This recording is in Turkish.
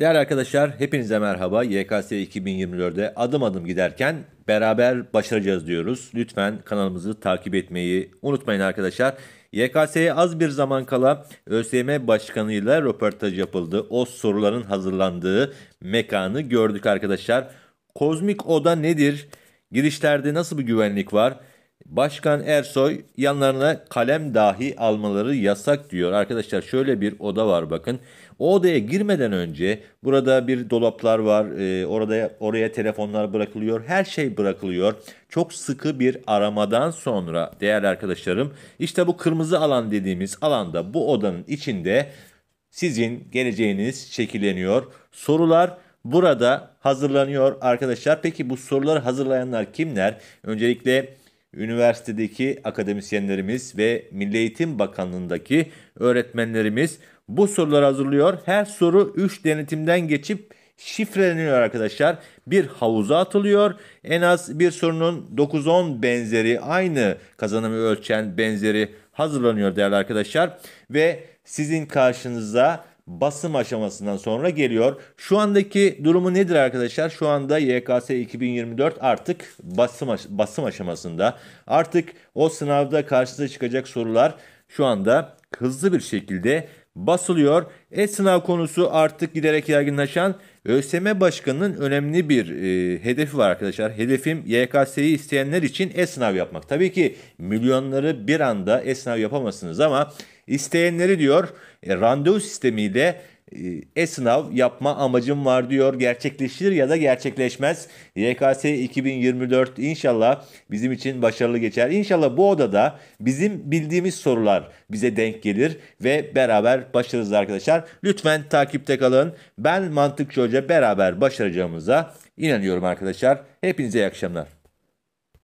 Değerli arkadaşlar hepinize merhaba. YKS 2024'de adım adım giderken beraber başaracağız diyoruz. Lütfen kanalımızı takip etmeyi unutmayın arkadaşlar. YKS'ye az bir zaman kala ÖSYM Başkanı'yla röportaj yapıldı. O soruların hazırlandığı mekanı gördük arkadaşlar. Kozmik oda nedir? Girişlerde nasıl bir güvenlik var? Başkan Ersoy yanlarına kalem dahi almaları yasak diyor. Arkadaşlar şöyle bir oda var bakın. O odaya girmeden önce burada bir dolaplar var. E, orada oraya telefonlar bırakılıyor. Her şey bırakılıyor. Çok sıkı bir aramadan sonra değerli arkadaşlarım işte bu kırmızı alan dediğimiz alanda bu odanın içinde sizin geleceğiniz şekilleniyor. Sorular burada hazırlanıyor arkadaşlar. Peki bu soruları hazırlayanlar kimler? Öncelikle üniversitedeki akademisyenlerimiz ve Milli Eğitim Bakanlığındaki öğretmenlerimiz bu soruları hazırlıyor. Her soru 3 denetimden geçip şifreleniyor arkadaşlar. Bir havuza atılıyor. En az bir sorunun 9-10 benzeri aynı kazanımı ölçen benzeri hazırlanıyor değerli arkadaşlar. Ve sizin karşınıza basım aşamasından sonra geliyor. Şu andaki durumu nedir arkadaşlar? Şu anda YKS 2024 artık basım, basım aşamasında. Artık o sınavda karşınıza çıkacak sorular şu anda hızlı bir şekilde basılıyor. E-sınav konusu artık giderek yaygınlaşan ÖSYM Başkanı'nın önemli bir e, hedefi var arkadaşlar. Hedefim YKS'yi isteyenler için e-sınav yapmak. Tabii ki milyonları bir anda e-sınav yapamazsınız ama İsteyenleri diyor e, randevu sistemiyle e-sınav e, yapma amacım var diyor. Gerçekleşir ya da gerçekleşmez. YKS 2024 inşallah bizim için başarılı geçer. İnşallah bu odada bizim bildiğimiz sorular bize denk gelir ve beraber başarırız arkadaşlar. Lütfen takipte kalın. Ben Mantıkçı Hoca beraber başaracağımıza inanıyorum arkadaşlar. Hepinize iyi akşamlar.